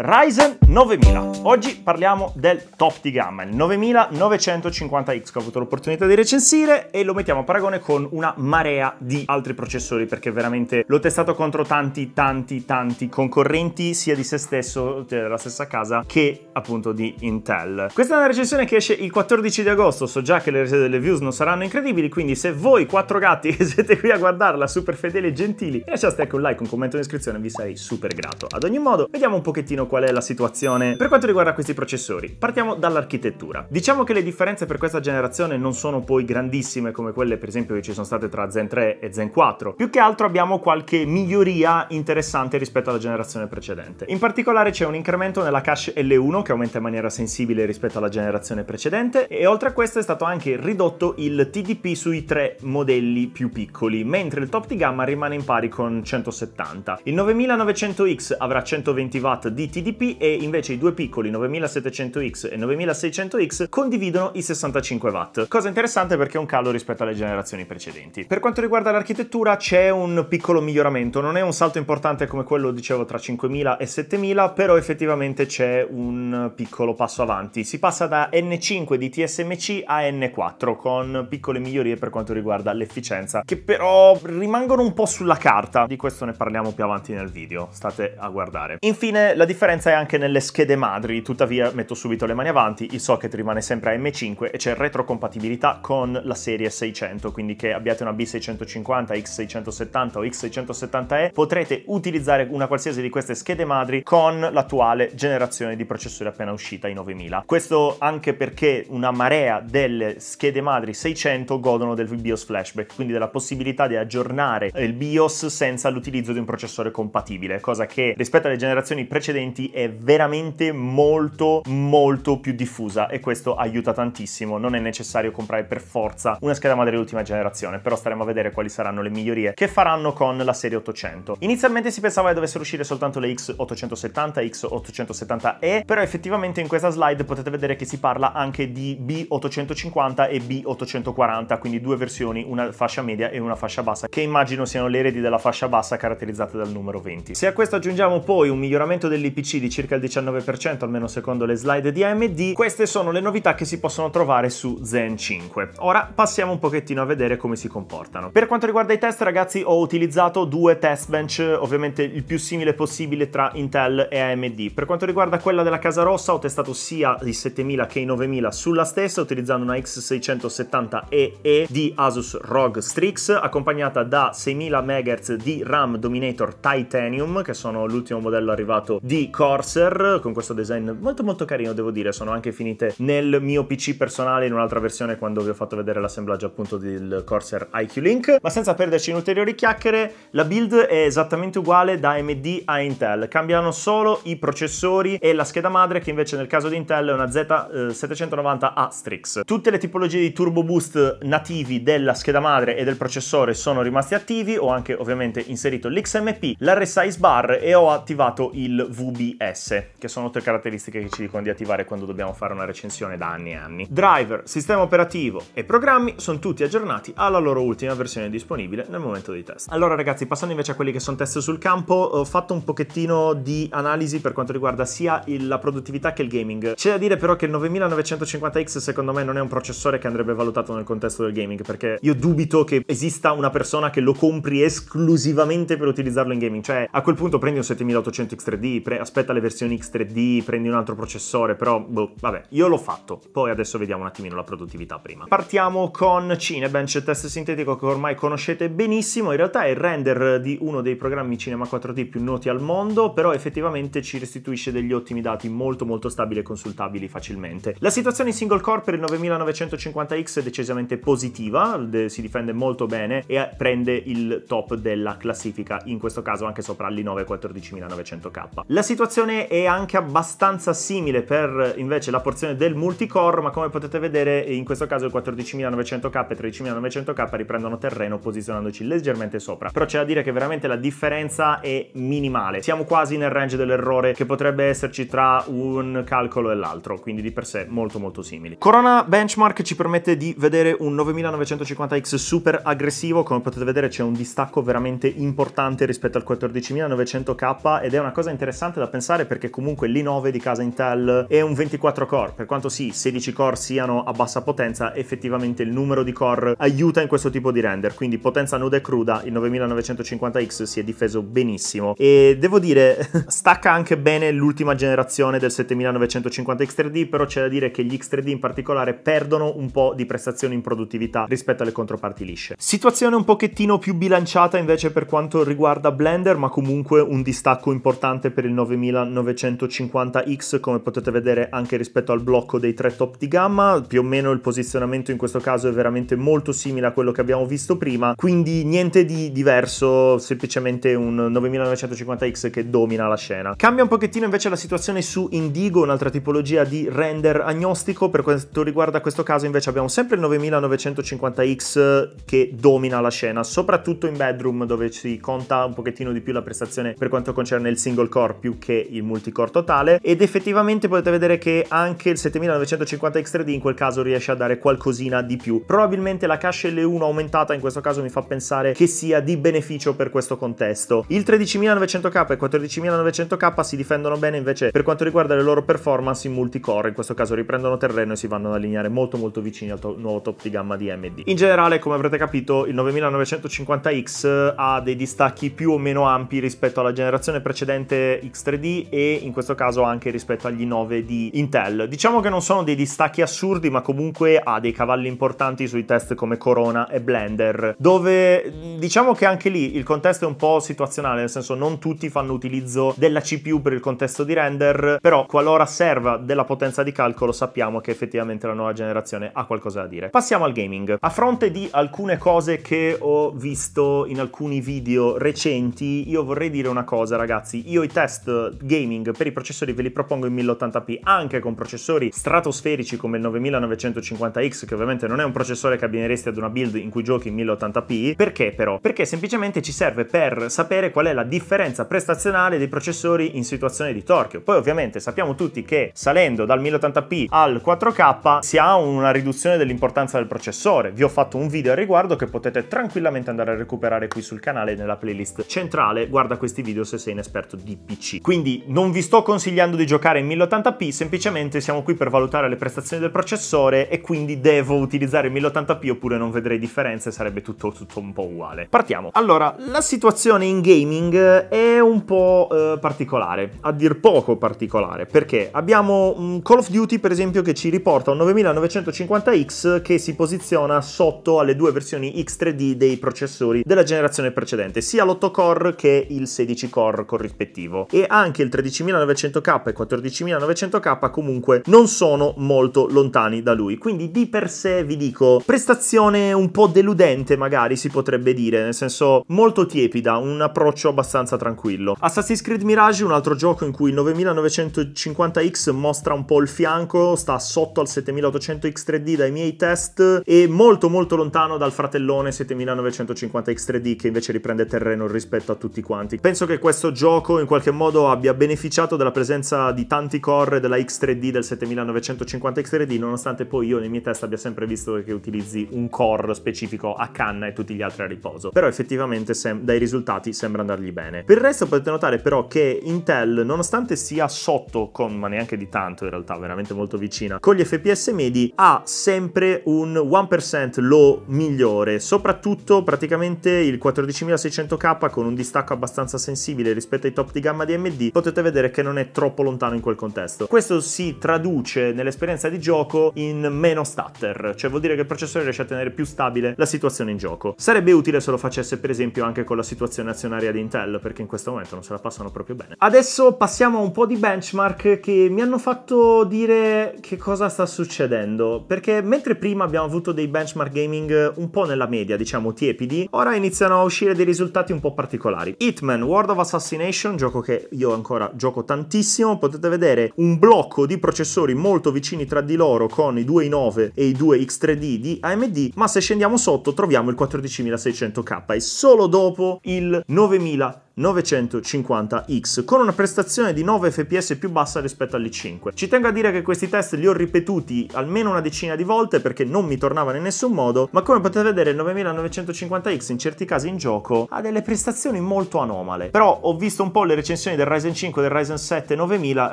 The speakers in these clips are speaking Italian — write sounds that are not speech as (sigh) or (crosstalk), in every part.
Ryzen 9000. Oggi parliamo del top di gamma, il 9950X che ho avuto l'opportunità di recensire e lo mettiamo a paragone con una marea di altri processori perché veramente l'ho testato contro tanti tanti tanti concorrenti sia di se stesso, cioè della stessa casa, che appunto di Intel. Questa è una recensione che esce il 14 di agosto, so già che le, le views non saranno incredibili, quindi se voi quattro gatti (laughs) che siete qui a guardarla super fedeli e gentili, lasciate anche un like, un commento e un'iscrizione, vi sarei super grato. Ad ogni modo, vediamo un pochettino qual è la situazione per quanto riguarda questi processori. Partiamo dall'architettura. Diciamo che le differenze per questa generazione non sono poi grandissime come quelle per esempio che ci sono state tra Zen 3 e Zen 4. Più che altro abbiamo qualche miglioria interessante rispetto alla generazione precedente. In particolare c'è un incremento nella cache L1 che aumenta in maniera sensibile rispetto alla generazione precedente e oltre a questo è stato anche ridotto il TDP sui tre modelli più piccoli, mentre il top di gamma rimane in pari con 170. Il 9900X avrà 120 watt di TDP TDP e invece i due piccoli 9700X e 9600X condividono i 65 watt, cosa interessante perché è un calo rispetto alle generazioni precedenti. Per quanto riguarda l'architettura c'è un piccolo miglioramento, non è un salto importante come quello dicevo tra 5000 e 7000, però effettivamente c'è un piccolo passo avanti. Si passa da N5 di TSMC a N4 con piccole migliorie per quanto riguarda l'efficienza, che però rimangono un po' sulla carta, di questo ne parliamo più avanti nel video, state a guardare. Infine la differenza differenza è anche nelle schede madri, tuttavia metto subito le mani avanti, il socket rimane sempre a m 5 e c'è retrocompatibilità con la serie 600, quindi che abbiate una B650, X670 o X670E potrete utilizzare una qualsiasi di queste schede madri con l'attuale generazione di processori appena uscita i 9000. Questo anche perché una marea delle schede madri 600 godono del BIOS flashback, quindi della possibilità di aggiornare il BIOS senza l'utilizzo di un processore compatibile, cosa che rispetto alle generazioni precedenti utenti è veramente molto molto più diffusa e questo aiuta tantissimo. Non è necessario comprare per forza una scheda madre di ultima generazione, però staremo a vedere quali saranno le migliorie che faranno con la serie 800. Inizialmente si pensava che dovessero uscire soltanto le X870, X870E, però effettivamente in questa slide potete vedere che si parla anche di B850 e B840, quindi due versioni, una fascia media e una fascia bassa, che immagino siano le eredi della fascia bassa caratterizzate dal numero 20. Se a questo aggiungiamo poi un miglioramento dell'IP PC di circa il 19%, almeno secondo le slide di AMD, queste sono le novità che si possono trovare su Zen 5. Ora passiamo un pochettino a vedere come si comportano. Per quanto riguarda i test, ragazzi, ho utilizzato due test bench, ovviamente il più simile possibile tra Intel e AMD. Per quanto riguarda quella della Casa Rossa, ho testato sia i 7000 che i 9000 sulla stessa, utilizzando una X670EE di Asus ROG Strix, accompagnata da 6000 MHz di RAM Dominator Titanium, che sono l'ultimo modello arrivato di Corsair con questo design molto molto carino devo dire, sono anche finite nel mio PC personale in un'altra versione quando vi ho fatto vedere l'assemblaggio appunto del Corsair IQ Link, ma senza perderci in ulteriori chiacchiere, la build è esattamente uguale da AMD a Intel, cambiano solo i processori e la scheda madre che invece nel caso di Intel è una Z790 eh, Asterix Tutte le tipologie di turbo boost nativi della scheda madre e del processore sono rimasti attivi, ho anche ovviamente inserito l'XMP, l'RSI bar e ho attivato il VB OBS, che sono tre caratteristiche che ci dicono di attivare quando dobbiamo fare una recensione da anni e anni. Driver, sistema operativo e programmi sono tutti aggiornati alla loro ultima versione disponibile nel momento dei test. Allora ragazzi, passando invece a quelli che sono test sul campo, ho fatto un pochettino di analisi per quanto riguarda sia la produttività che il gaming. C'è da dire però che il 9950X secondo me non è un processore che andrebbe valutato nel contesto del gaming, perché io dubito che esista una persona che lo compri esclusivamente per utilizzarlo in gaming, cioè a quel punto prendi un 7800 X3D, pre- aspetta le versioni X3D, prendi un altro processore, però boh, vabbè, io l'ho fatto. Poi adesso vediamo un attimino la produttività prima. Partiamo con Cinebench, test sintetico che ormai conoscete benissimo, in realtà è il render di uno dei programmi Cinema 4D più noti al mondo, però effettivamente ci restituisce degli ottimi dati molto molto stabili e consultabili facilmente. La situazione in single core per il 9950X è decisamente positiva, si difende molto bene e eh, prende il top della classifica, in questo caso anche sopra l'i9 14900K. La situazione situazione è anche abbastanza simile per invece la porzione del multicore, ma come potete vedere in questo caso il 14900K e 13900K riprendono terreno posizionandoci leggermente sopra. Però c'è da dire che veramente la differenza è minimale. Siamo quasi nel range dell'errore che potrebbe esserci tra un calcolo e l'altro, quindi di per sé molto molto simili. Corona Benchmark ci permette di vedere un 9950X super aggressivo, come potete vedere c'è un distacco veramente importante rispetto al 14900K ed è una cosa interessante da pensare perché comunque l'i9 di casa Intel è un 24 core, per quanto sì, 16 core siano a bassa potenza, effettivamente il numero di core aiuta in questo tipo di render, quindi potenza nuda e cruda, il 9950X si è difeso benissimo e devo dire (laughs) stacca anche bene l'ultima generazione del 7950 X3D, però c'è da dire che gli X3D in particolare perdono un po' di prestazioni in produttività rispetto alle controparti lisce. Situazione un pochettino più bilanciata invece per quanto riguarda Blender, ma comunque un distacco importante per il 9 9950X come potete vedere anche rispetto al blocco dei tre top di gamma, più o meno il posizionamento in questo caso è veramente molto simile a quello che abbiamo visto prima, quindi niente di diverso, semplicemente un 9950X che domina la scena. Cambia un pochettino invece la situazione su Indigo, un'altra tipologia di render agnostico, per quanto riguarda questo caso invece abbiamo sempre il 9950X che domina la scena, soprattutto in bedroom dove si conta un pochettino di più la prestazione per quanto concerne il single core più che il multicore totale ed effettivamente potete vedere che anche il 7950 X3D in quel caso riesce a dare qualcosina di più. Probabilmente la cache L1 aumentata in questo caso mi fa pensare che sia di beneficio per questo contesto. Il 13900K e il 14900K si difendono bene invece per quanto riguarda le loro performance in multicore, in questo caso riprendono terreno e si vanno ad allineare molto molto vicini al to nuovo top di gamma di AMD. In generale, come avrete capito, il 9950X ha dei distacchi più o meno ampi rispetto alla generazione precedente X3 3D e in questo caso anche rispetto agli 9 di Intel. Diciamo che non sono dei distacchi assurdi ma comunque ha dei cavalli importanti sui test come Corona e Blender dove diciamo che anche lì il contesto è un po' situazionale nel senso non tutti fanno utilizzo della CPU per il contesto di render però qualora serva della potenza di calcolo sappiamo che effettivamente la nuova generazione ha qualcosa da dire. Passiamo al gaming. A fronte di alcune cose che ho visto in alcuni video recenti io vorrei dire una cosa ragazzi io i test Gaming per i processori ve li propongo in 1080p anche con processori stratosferici come il 9950X che ovviamente non è un processore che abbineresti ad una build in cui giochi in 1080p perché però? Perché semplicemente ci serve per sapere qual è la differenza prestazionale dei processori in situazione di torchio poi ovviamente sappiamo tutti che salendo dal 1080p al 4K si ha una riduzione dell'importanza del processore vi ho fatto un video al riguardo che potete tranquillamente andare a recuperare qui sul canale nella playlist centrale guarda questi video se sei un esperto di PC quindi non vi sto consigliando di giocare in 1080p, semplicemente siamo qui per valutare le prestazioni del processore e quindi devo utilizzare 1080p oppure non vedrei differenze, sarebbe tutto, tutto un po' uguale. Partiamo. Allora, la situazione in gaming è un po' eh, particolare, a dir poco particolare, perché abbiamo un Call of Duty per esempio che ci riporta un 9950X che si posiziona sotto alle due versioni X3D dei processori della generazione precedente, sia l'8 core che il 16 core corrispettivo. E ha anche il 13900K e 14900K comunque non sono molto lontani da lui. Quindi di per sé vi dico, prestazione un po' deludente magari si potrebbe dire, nel senso molto tiepida, un approccio abbastanza tranquillo. Assassin's Creed Mirage, un altro gioco in cui il 9950X mostra un po' il fianco, sta sotto al 7800X3D dai miei test e molto molto lontano dal fratellone 7950X3D che invece riprende terreno rispetto a tutti quanti. Penso che questo gioco in qualche modo abbia beneficiato della presenza di tanti core della X3D del 7950 X3D, nonostante poi io nei miei test abbia sempre visto che utilizzi un core specifico a canna e tutti gli altri a riposo. Però effettivamente dai risultati sembra andargli bene. Per il resto potete notare però che Intel, nonostante sia sotto con, ma neanche di tanto in realtà, veramente molto vicina, con gli FPS medi, ha sempre un 1% low migliore, soprattutto praticamente il 14600K con un distacco abbastanza sensibile rispetto ai top di gamma di AMD quindi potete vedere che non è troppo lontano in quel contesto. Questo si traduce nell'esperienza di gioco in meno stutter, cioè vuol dire che il processore riesce a tenere più stabile la situazione in gioco. Sarebbe utile se lo facesse per esempio anche con la situazione azionaria di Intel, perché in questo momento non se la passano proprio bene. Adesso passiamo a un po' di benchmark che mi hanno fatto dire che cosa sta succedendo, perché mentre prima abbiamo avuto dei benchmark gaming un po' nella media, diciamo tiepidi, ora iniziano a uscire dei risultati un po' particolari. Hitman, World of Assassination, gioco che io io ancora gioco tantissimo, potete vedere un blocco di processori molto vicini tra di loro con i 2 i9 e i 2 X3D di AMD, ma se scendiamo sotto troviamo il 14600K e solo dopo il 9000 950X con una prestazione di 9 fps più bassa rispetto all'i5. Ci tengo a dire che questi test li ho ripetuti almeno una decina di volte perché non mi tornavano in nessun modo, ma come potete vedere il 9950X in certi casi in gioco ha delle prestazioni molto anomale. Però ho visto un po' le recensioni del Ryzen 5, e del Ryzen 7 9000,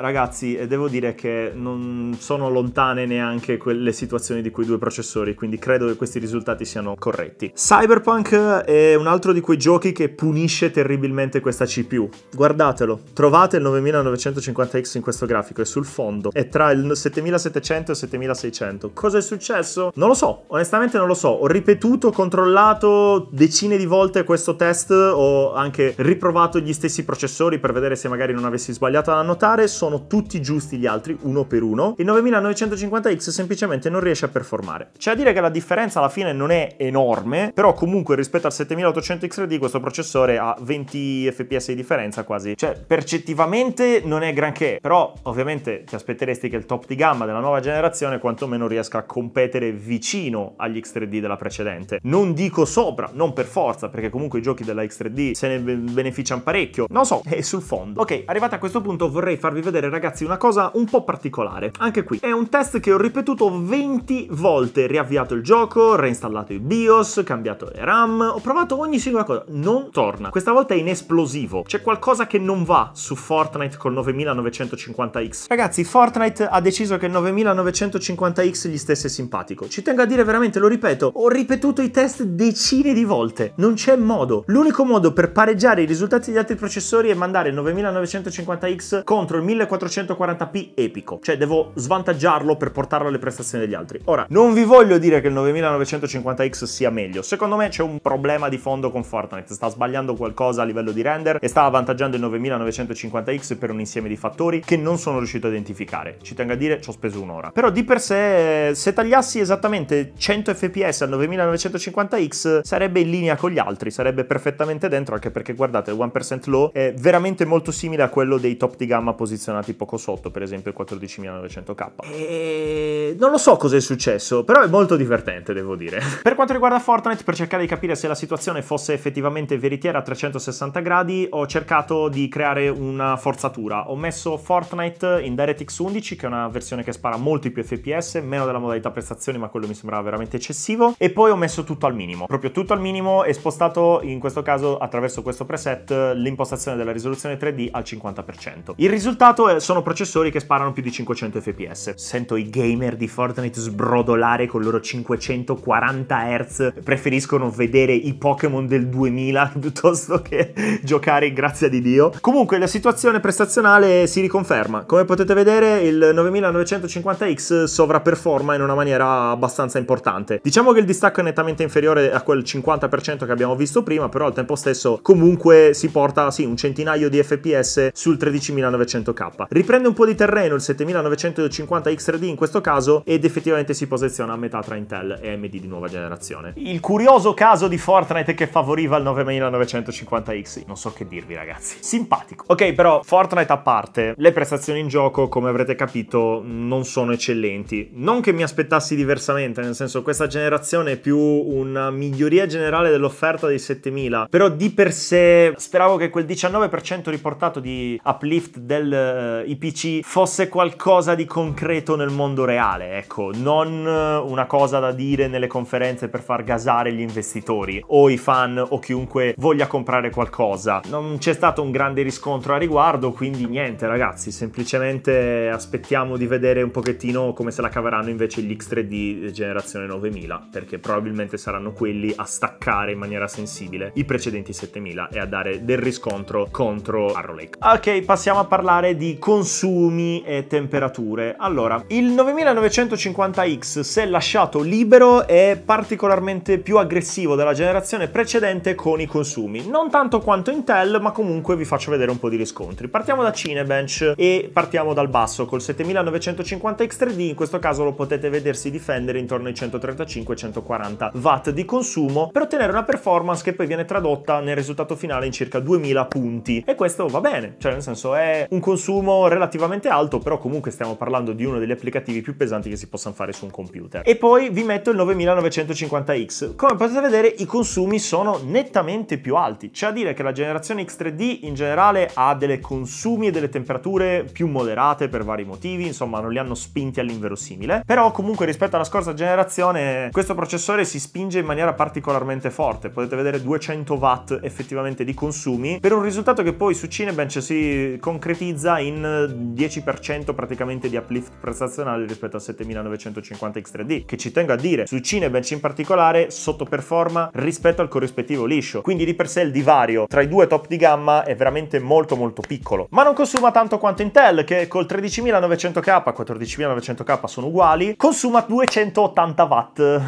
ragazzi, e devo dire che non sono lontane neanche quelle situazioni di quei due processori, quindi credo che questi risultati siano corretti. Cyberpunk è un altro di quei giochi che punisce terribilmente veramente questa CPU. Guardatelo, trovate il 9950X in questo grafico, è sul fondo, è tra il 7700 e il 7600. Cosa è successo? Non lo so, onestamente non lo so. Ho ripetuto, controllato decine di volte questo test, ho anche riprovato gli stessi processori per vedere se magari non avessi sbagliato ad annotare, sono tutti giusti gli altri, uno per uno. Il 9950X semplicemente non riesce a performare. C'è a dire che la differenza alla fine non è enorme, però comunque rispetto al 7800X3D questo processore ha 20 fps di differenza quasi. Cioè, percettivamente non è granché, però ovviamente ti aspetteresti che il top di gamma della nuova generazione quantomeno riesca a competere vicino agli X3D della precedente. Non dico sopra, non per forza, perché comunque i giochi della X3D se ne beneficiano parecchio. Non so, è sul fondo. Ok, arrivati a questo punto vorrei farvi vedere ragazzi una cosa un po' particolare. Anche qui è un test che ho ripetuto 20 volte, riavviato il gioco, reinstallato i BIOS, cambiato le RAM, ho provato ogni singola cosa, non torna. Questa volta è inesplorato esplosivo. C'è qualcosa che non va su Fortnite col 9950X. Ragazzi, Fortnite ha deciso che il 9950X gli stesse simpatico. Ci tengo a dire veramente, lo ripeto, ho ripetuto i test decine di volte. Non c'è modo. L'unico modo per pareggiare i risultati degli altri processori è mandare il 9950X contro il 1440p epico. Cioè devo svantaggiarlo per portarlo alle prestazioni degli altri. Ora, non vi voglio dire che il 9950X sia meglio. Secondo me c'è un problema di fondo con Fortnite. Sta sbagliando qualcosa a livello di render e stava avvantaggiando il 9950X per un insieme di fattori che non sono riuscito a identificare. Ci tengo a dire, ci ho speso un'ora. Però di per sé, se tagliassi esattamente 100 fps al 9950X, sarebbe in linea con gli altri, sarebbe perfettamente dentro, anche perché guardate, il 1% low è veramente molto simile a quello dei top di gamma posizionati poco sotto, per esempio il 14900K. E... Non lo so cos'è successo, però è molto divertente, devo dire. Per quanto riguarda Fortnite, per cercare di capire se la situazione fosse effettivamente veritiera a 360 gradi, gradi ho cercato di creare una forzatura. Ho messo Fortnite in DirectX 11, che è una versione che spara molti più FPS, meno della modalità prestazioni, ma quello mi sembrava veramente eccessivo. E poi ho messo tutto al minimo, proprio tutto al minimo e spostato in questo caso attraverso questo preset l'impostazione della risoluzione 3D al 50%. Il risultato sono processori che sparano più di 500 fps. Sento i gamer di Fortnite sbrodolare con i loro 540 Hz, preferiscono vedere i Pokémon del 2000 (laughs) piuttosto che (laughs) giocare grazie grazia di Dio. Comunque la situazione prestazionale si riconferma. Come potete vedere il 9950X sovraperforma in una maniera abbastanza importante. Diciamo che il distacco è nettamente inferiore a quel 50% che abbiamo visto prima, però al tempo stesso comunque si porta sì un centinaio di fps sul 13900K. Riprende un po' di terreno il 7950X3D in questo caso ed effettivamente si posiziona a metà tra Intel e AMD di nuova generazione. Il curioso caso di Fortnite che favoriva il 9950X non so che dirvi ragazzi. Simpatico. Ok, però Fortnite a parte, le prestazioni in gioco, come avrete capito, non sono eccellenti. Non che mi aspettassi diversamente, nel senso questa generazione è più una miglioria generale dell'offerta dei 7000, però di per sé speravo che quel 19% riportato di uplift del uh, eh, IPC fosse qualcosa di concreto nel mondo reale, ecco, non eh, una cosa da dire nelle conferenze per far gasare gli investitori o i fan o chiunque voglia comprare qualcosa cosa. Non c'è stato un grande riscontro a riguardo, quindi niente ragazzi, semplicemente aspettiamo di vedere un pochettino come se la caveranno invece gli X3D generazione 9000, perché probabilmente saranno quelli a staccare in maniera sensibile i precedenti 7000 e a dare del riscontro contro Arrow Lake. Ok, passiamo a parlare di consumi e temperature. Allora, il 9950X se lasciato libero è particolarmente più aggressivo della generazione precedente con i consumi, non tanto quanto tanto Intel, ma comunque vi faccio vedere un po' di riscontri. Partiamo da Cinebench e partiamo dal basso col 7950 X3D, in questo caso lo potete vedersi difendere intorno ai 135-140 watt di consumo per ottenere una performance che poi viene tradotta nel risultato finale in circa 2000 punti e questo va bene, cioè nel senso è un consumo relativamente alto, però comunque stiamo parlando di uno degli applicativi più pesanti che si possano fare su un computer. E poi vi metto il 9950X. Come potete vedere i consumi sono nettamente più alti, c'è a dire che la generazione X3D in generale ha delle consumi e delle temperature più moderate per vari motivi, insomma non li hanno spinti all'inverosimile, però comunque rispetto alla scorsa generazione questo processore si spinge in maniera particolarmente forte, potete vedere 200 watt effettivamente di consumi, per un risultato che poi su Cinebench si concretizza in 10% praticamente di uplift prestazionale rispetto al 7950 X3D, che ci tengo a dire, su Cinebench in particolare sottoperforma rispetto al corrispettivo liscio, quindi di per sé il divario tra i i due top di gamma è veramente molto molto piccolo. Ma non consuma tanto quanto Intel, che col 13900K e 14900K sono uguali, consuma 280 watt.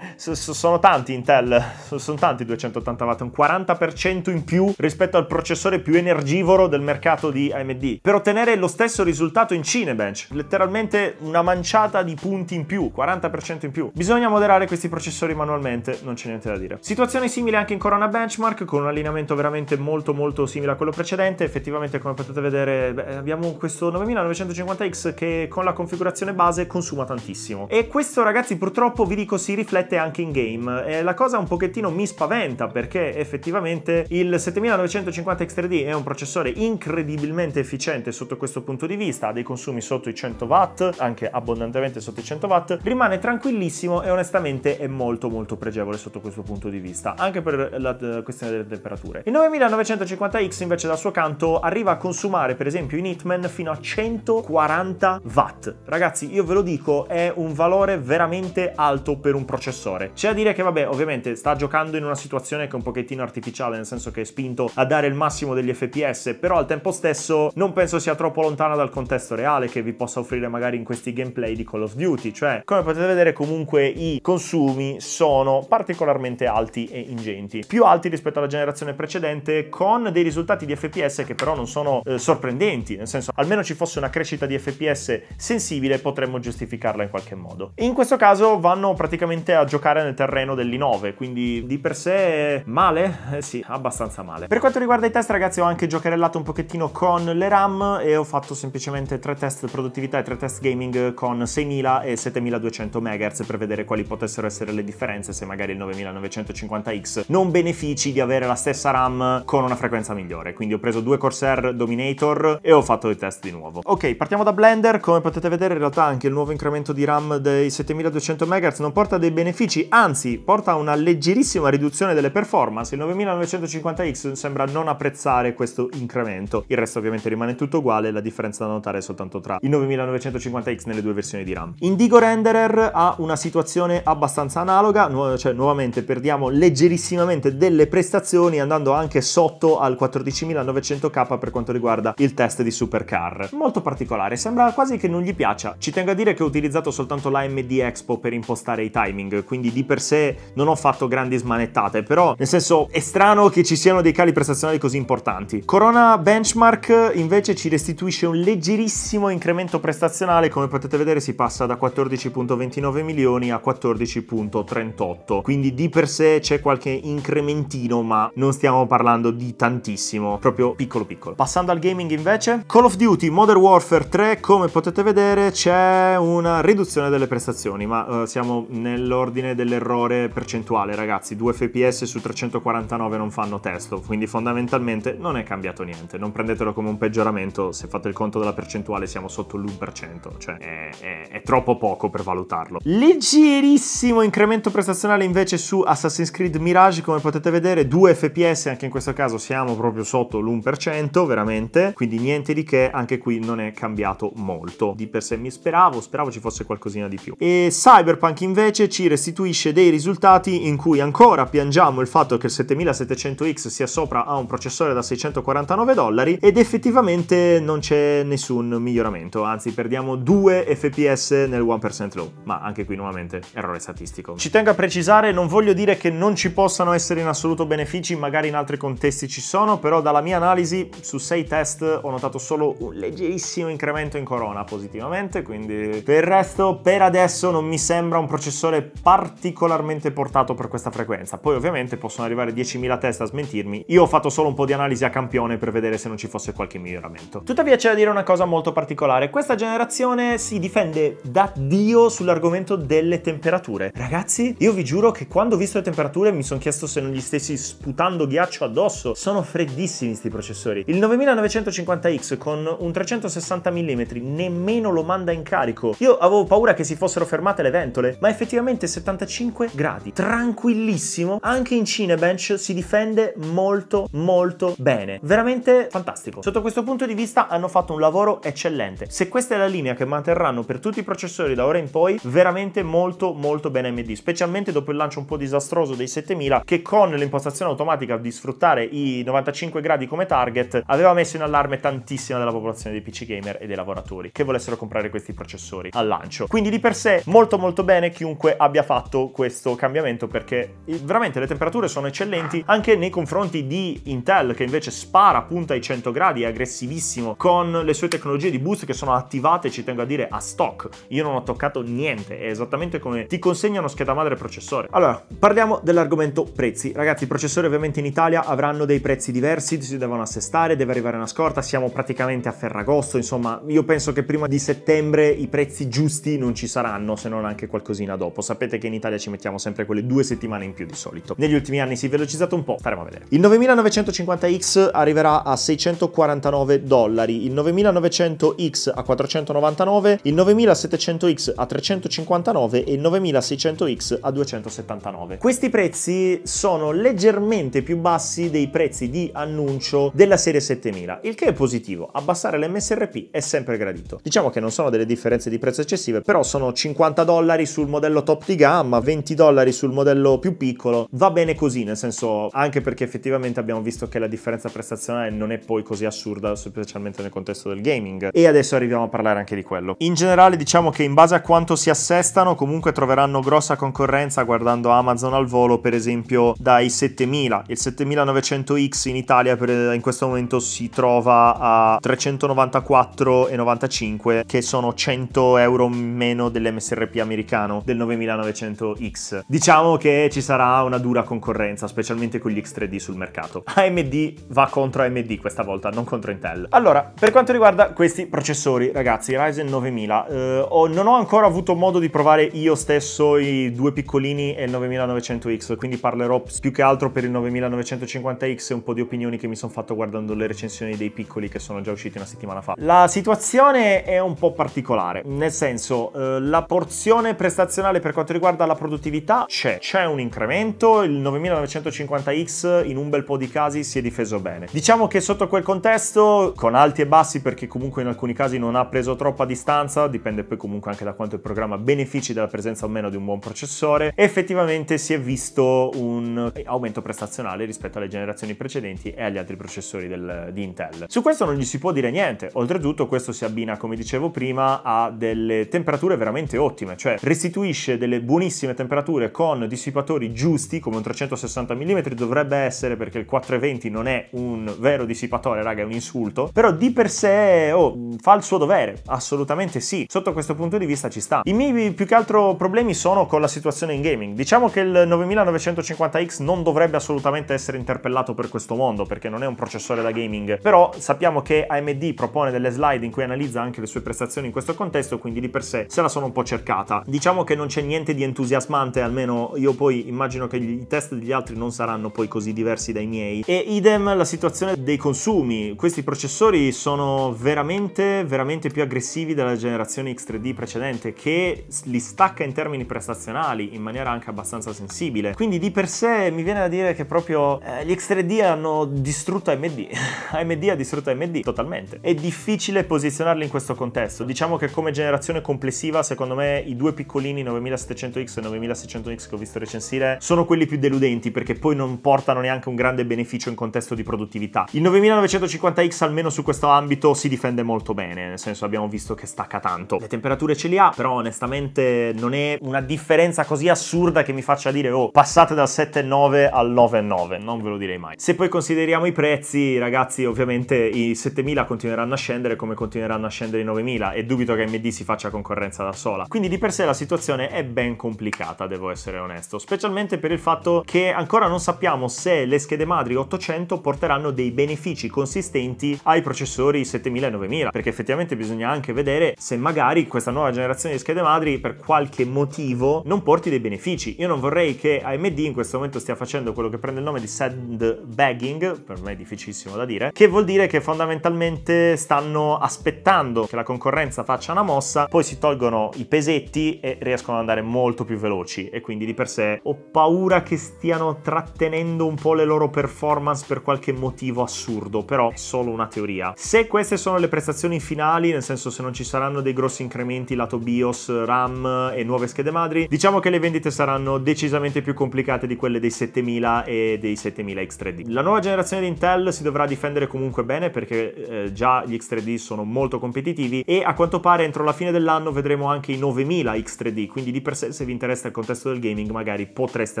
(laughs) sono tanti Intel, sono tanti 280 watt, un 40% in più rispetto al processore più energivoro del mercato di AMD. Per ottenere lo stesso risultato in Cinebench, letteralmente una manciata di punti in più, 40% in più. Bisogna moderare questi processori manualmente, non c'è niente da dire. Situazione simile anche in Corona Benchmark con una allineamento veramente molto molto simile a quello precedente, effettivamente come potete vedere beh, abbiamo questo 9950X che con la configurazione base consuma tantissimo e questo ragazzi purtroppo vi dico si riflette anche in game e la cosa un pochettino mi spaventa perché effettivamente il 7950X3D è un processore incredibilmente efficiente sotto questo punto di vista, ha dei consumi sotto i 100 watt, anche abbondantemente sotto i 100 watt, rimane tranquillissimo e onestamente è molto molto pregevole sotto questo punto di vista, anche per la eh, questione del temperature. Il 9950X invece dal suo canto arriva a consumare per esempio in Hitman fino a 140 watt. Ragazzi io ve lo dico è un valore veramente alto per un processore. C'è a dire che vabbè ovviamente sta giocando in una situazione che è un pochettino artificiale nel senso che è spinto a dare il massimo degli FPS però al tempo stesso non penso sia troppo lontana dal contesto reale che vi possa offrire magari in questi gameplay di Call of Duty. Cioè come potete vedere comunque i consumi sono particolarmente alti e ingenti. Più alti rispetto alla generazione generazione precedente con dei risultati di FPS che però non sono eh, sorprendenti, nel senso almeno ci fosse una crescita di FPS sensibile potremmo giustificarla in qualche modo. In questo caso vanno praticamente a giocare nel terreno dell'i9, quindi di per sé male? Eh sì, abbastanza male. Per quanto riguarda i test ragazzi ho anche giocherellato un pochettino con le RAM e ho fatto semplicemente tre test produttività e tre test gaming con 6000 e 7200 MHz per vedere quali potessero essere le differenze se magari il 9950X non benefici di avere la stessa RAM con una frequenza migliore. Quindi ho preso due Corsair Dominator e ho fatto il test di nuovo. Ok, partiamo da Blender. Come potete vedere in realtà anche il nuovo incremento di RAM dei 7200 MHz non porta dei benefici, anzi porta a una leggerissima riduzione delle performance. Il 9950X sembra non apprezzare questo incremento. Il resto ovviamente rimane tutto uguale, la differenza da notare è soltanto tra il 9950X nelle due versioni di RAM. Indigo Renderer ha una situazione abbastanza analoga, nu cioè nuovamente perdiamo leggerissimamente delle prestazioni posizioni andando anche sotto al 14900K per quanto riguarda il test di supercar. Molto particolare, sembra quasi che non gli piaccia. Ci tengo a dire che ho utilizzato soltanto l'AMD Expo per impostare i timing, quindi di per sé non ho fatto grandi smanettate, però nel senso è strano che ci siano dei cali prestazionali così importanti. Corona Benchmark invece ci restituisce un leggerissimo incremento prestazionale, come potete vedere si passa da 14.29 milioni a 14.38, quindi di per sé c'è qualche incrementino ma non stiamo parlando di tantissimo, proprio piccolo piccolo. Passando al gaming invece, Call of Duty Modern Warfare 3, come potete vedere c'è una riduzione delle prestazioni, ma uh, siamo nell'ordine dell'errore percentuale ragazzi, 2 fps su 349 non fanno testo, quindi fondamentalmente non è cambiato niente, non prendetelo come un peggioramento, se fate il conto della percentuale siamo sotto l'1%, cioè è, è, è troppo poco per valutarlo. Leggerissimo incremento prestazionale invece su Assassin's Creed Mirage, come potete vedere 2 fps fps anche in questo caso siamo proprio sotto l'1% veramente quindi niente di che anche qui non è cambiato molto di per sé mi speravo speravo ci fosse qualcosina di più e cyberpunk invece ci restituisce dei risultati in cui ancora piangiamo il fatto che il 7700x sia sopra a un processore da 649 dollari ed effettivamente non c'è nessun miglioramento anzi perdiamo 2 fps nel 1% low ma anche qui nuovamente errore statistico ci tengo a precisare non voglio dire che non ci possano essere in assoluto benefici magari in altri contesti ci sono, però dalla mia analisi su 6 test ho notato solo un leggerissimo incremento in corona positivamente, quindi per il resto per adesso non mi sembra un processore particolarmente portato per questa frequenza. Poi ovviamente possono arrivare 10.000 test a smentirmi, io ho fatto solo un po' di analisi a campione per vedere se non ci fosse qualche miglioramento. Tuttavia c'è da dire una cosa molto particolare, questa generazione si difende da Dio sull'argomento delle temperature. Ragazzi, io vi giuro che quando ho visto le temperature mi sono chiesto se non gli stessi sputando scivolando ghiaccio addosso. Sono freddissimi questi processori. Il 9950X con un 360 mm nemmeno lo manda in carico. Io avevo paura che si fossero fermate le ventole, ma effettivamente 75 gradi, tranquillissimo. Anche in Cinebench si difende molto molto bene. Veramente fantastico. Sotto questo punto di vista hanno fatto un lavoro eccellente. Se questa è la linea che manterranno per tutti i processori da ora in poi, veramente molto molto bene AMD, specialmente dopo il lancio un po' disastroso dei 7000 che con l'impostazione automatica pratica di sfruttare i 95 gradi come target aveva messo in allarme tantissima della popolazione dei PC gamer e dei lavoratori che volessero comprare questi processori al lancio. Quindi di per sé molto molto bene chiunque abbia fatto questo cambiamento perché veramente le temperature sono eccellenti anche nei confronti di Intel che invece spara punta ai 100 gradi, è aggressivissimo con le sue tecnologie di boost che sono attivate, ci tengo a dire, a stock. Io non ho toccato niente, è esattamente come ti consegnano scheda madre processore. Allora, parliamo dell'argomento prezzi. Ragazzi, i processori ovviamente ovviamente in Italia avranno dei prezzi diversi, si devono assestare, deve arrivare una scorta, siamo praticamente a Ferragosto, insomma io penso che prima di settembre i prezzi giusti non ci saranno, se non anche qualcosina dopo. Sapete che in Italia ci mettiamo sempre quelle due settimane in più di solito. Negli ultimi anni si è velocizzato un po', faremo a vedere. Il 9950X arriverà a 649 dollari, il 9900X a 499, il 9700X a 359 e il 9600X a 279. Questi prezzi sono leggermente leggermente più bassi dei prezzi di annuncio della serie 7000, il che è positivo, abbassare l'MSRP è sempre gradito. Diciamo che non sono delle differenze di prezzo eccessive, però sono 50 dollari sul modello top di gamma, 20 dollari sul modello più piccolo, va bene così, nel senso anche perché effettivamente abbiamo visto che la differenza prestazionale non è poi così assurda, specialmente nel contesto del gaming. E adesso arriviamo a parlare anche di quello. In generale diciamo che in base a quanto si assestano comunque troveranno grossa concorrenza guardando Amazon al volo per esempio dai 7000 il 7900X in Italia per, eh, in questo momento si trova a 394,95 che sono 100 euro meno dell'MSRP americano del 9900X. Diciamo che ci sarà una dura concorrenza, specialmente con gli X3D sul mercato. AMD va contro AMD questa volta, non contro Intel. Allora, per quanto riguarda questi processori, ragazzi, Ryzen 9000, eh, ho, non ho ancora avuto modo di provare io stesso i due piccolini e il 9900X, quindi parlerò più che altro per il 9900 9950X e un po' di opinioni che mi sono fatto guardando le recensioni dei piccoli che sono già usciti una settimana fa. La situazione è un po' particolare, nel senso eh, la porzione prestazionale per quanto riguarda la produttività c'è, c'è un incremento, il 9950X in un bel po' di casi si è difeso bene. Diciamo che sotto quel contesto, con alti e bassi perché comunque in alcuni casi non ha preso troppa distanza, dipende poi comunque anche da quanto il programma benefici della presenza o meno di un buon processore, effettivamente si è visto un aumento prestazionale generazionale rispetto alle generazioni precedenti e agli altri processori del, di Intel. Su questo non gli si può dire niente, oltretutto questo si abbina, come dicevo prima, a delle temperature veramente ottime, cioè restituisce delle buonissime temperature con dissipatori giusti, come un 360 mm dovrebbe essere perché il 420 non è un vero dissipatore, raga, è un insulto, però di per sé oh, fa il suo dovere, assolutamente sì, sotto questo punto di vista ci sta. I miei più che altro problemi sono con la situazione in gaming, diciamo che il 9950X non dovrebbe assolutamente assolutamente essere interpellato per questo mondo perché non è un processore da gaming, però sappiamo che AMD propone delle slide in cui analizza anche le sue prestazioni in questo contesto, quindi di per sé se la sono un po' cercata. Diciamo che non c'è niente di entusiasmante, almeno io poi immagino che i test degli altri non saranno poi così diversi dai miei. E idem la situazione dei consumi, questi processori sono veramente veramente più aggressivi della generazione X3D precedente che li stacca in termini prestazionali in maniera anche abbastanza sensibile. Quindi di per sé mi viene da dire che proprio proprio eh, gli X3D hanno distrutto AMD. AMD (laughs) ha distrutto AMD totalmente. È difficile posizionarli in questo contesto. Diciamo che come generazione complessiva, secondo me, i due piccolini 9700X e 9600X che ho visto recensire sono quelli più deludenti perché poi non portano neanche un grande beneficio in contesto di produttività. Il 9950X almeno su questo ambito si difende molto bene, nel senso abbiamo visto che stacca tanto. Le temperature ce li ha, però onestamente non è una differenza così assurda che mi faccia dire "Oh, passate dal 7.9 al 9.9" 9, non ve lo direi mai. Se poi consideriamo i prezzi, ragazzi, ovviamente i 7000 continueranno a scendere come continueranno a scendere i 9000 e dubito che AMD si faccia concorrenza da sola. Quindi di per sé la situazione è ben complicata, devo essere onesto, specialmente per il fatto che ancora non sappiamo se le schede madri 800 porteranno dei benefici consistenti ai processori 7000 e 9000, perché effettivamente bisogna anche vedere se magari questa nuova generazione di schede madri per qualche motivo non porti dei benefici. Io non vorrei che AMD in questo momento stia facendo quello che prende prende il nome di sandbagging, per me è difficilissimo da dire, che vuol dire che fondamentalmente stanno aspettando che la concorrenza faccia una mossa, poi si tolgono i pesetti e riescono ad andare molto più veloci e quindi di per sé ho paura che stiano trattenendo un po' le loro performance per qualche motivo assurdo, però è solo una teoria. Se queste sono le prestazioni finali, nel senso se non ci saranno dei grossi incrementi lato BIOS, RAM e nuove schede madri, diciamo che le vendite saranno decisamente più complicate di quelle dei 7000 e dei 7000 X3D. La nuova generazione di Intel si dovrà difendere comunque bene perché eh, già gli X3D sono molto competitivi e a quanto pare entro la fine dell'anno vedremo anche i 9000 X3D, quindi di per sé se vi interessa il contesto del gaming magari potreste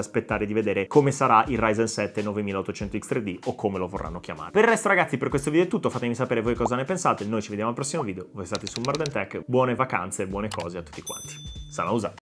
aspettare di vedere come sarà il Ryzen 7 9800 X3D o come lo vorranno chiamare. Per il resto ragazzi per questo video è tutto, fatemi sapere voi cosa ne pensate, noi ci vediamo al prossimo video, voi state su Marden Tech, buone vacanze, buone cose a tutti quanti. Sana usa!